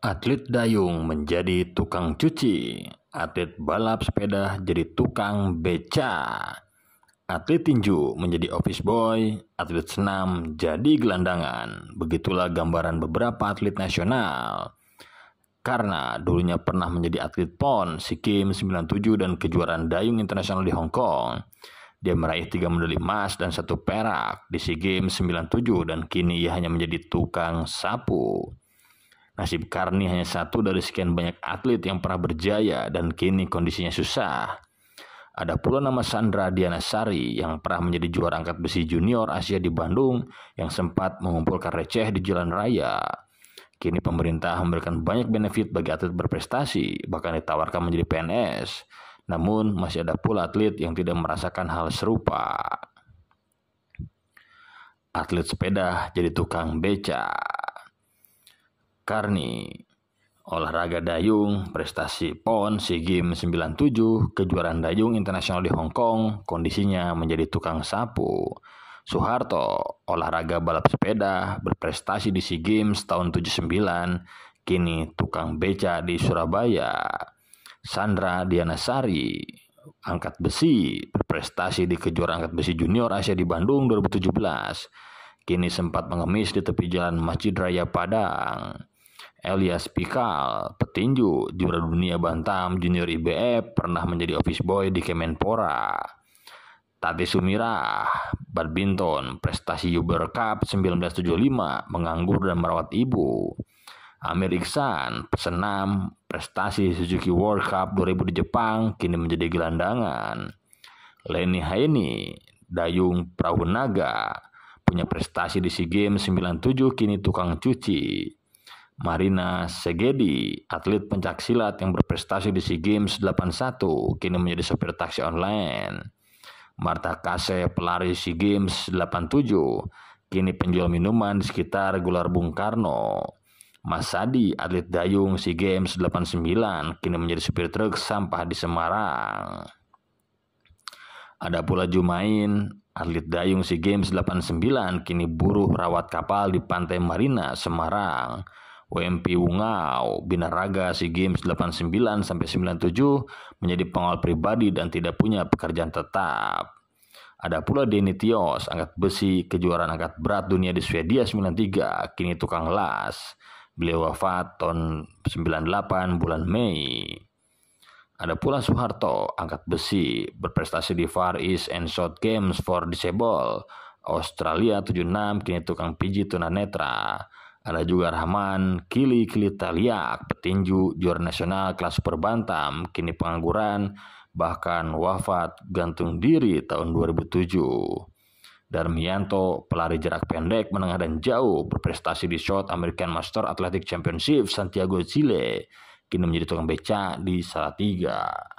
Atlet dayung menjadi tukang cuci. Atlet balap sepeda jadi tukang beca. Atlet tinju menjadi office boy, atlet senam jadi gelandangan. Begitulah gambaran beberapa atlet nasional. Karena dulunya pernah menjadi atlet PON, SEA Games 97 dan kejuaraan dayung internasional di Hong Kong. Dia meraih tiga medali emas dan satu perak di SEA Games 97 dan kini ia hanya menjadi tukang sapu. Nasib Karni hanya satu dari sekian banyak atlet yang pernah berjaya dan kini kondisinya susah. Ada pula nama Sandra Diana Sari yang pernah menjadi juara angkat besi junior Asia di Bandung yang sempat mengumpulkan receh di jalan raya. Kini pemerintah memberikan banyak benefit bagi atlet berprestasi, bahkan ditawarkan menjadi PNS. Namun masih ada pula atlet yang tidak merasakan hal serupa. Atlet sepeda jadi tukang becak. Karni. Olahraga dayung, prestasi PON, SEA Games 97, kejuaraan dayung internasional di Hong Kong, kondisinya menjadi tukang sapu. Soeharto, olahraga balap sepeda, berprestasi di SEA Games tahun 79, kini tukang beca di Surabaya. Sandra Dianasari, angkat besi, berprestasi di kejuaraan angkat besi junior Asia di Bandung 2017. Kini sempat mengemis di tepi jalan Masjid Raya Padang. Elias Pikal, petinju, juara dunia Bantam Junior IBF, pernah menjadi office boy di Kemenpora. Tati Sumira, badminton, prestasi Uber Cup 1975, menganggur dan merawat ibu. Amir Iksan, pesenam, prestasi Suzuki World Cup 2000 di Jepang, kini menjadi gelandangan. Leni Haini, dayung perahu naga, punya prestasi di SEA Games 97, kini tukang cuci. Marina Segedi, atlet pencaksilat yang berprestasi di SEA Games 81, kini menjadi sopir taksi online. Marta Kase, pelari SEA Games 87, kini penjual minuman di sekitar Gular Bung Karno. Mas Sadi, atlet dayung SEA Games 89, kini menjadi supir truk sampah di Semarang. Ada pula Jumain, atlet dayung SEA Games 89, kini buruh rawat kapal di Pantai Marina, Semarang. WMP Wungau, Binaraga SEA Games 89 sampai 97 menjadi pengawal pribadi dan tidak punya pekerjaan tetap. Ada pula Denny Tios, angkat besi, kejuaraan angkat berat dunia di Swedia 93, kini tukang las. Beliau wafat tahun 98 bulan Mei. Ada pula Soeharto, angkat besi, berprestasi di Far East and South Games for Disabled, Australia 76, kini tukang pijit tunanetra. Ada juga Rahman, Kili Kili Taliak, petinju juara nasional kelas perbantam, kini pengangguran, bahkan wafat gantung diri tahun 2007. Darmianto, pelari jarak pendek, menengah dan jauh, berprestasi di short American Master Athletic Championship Santiago Chile, kini menjadi tukang beca di Salatiga.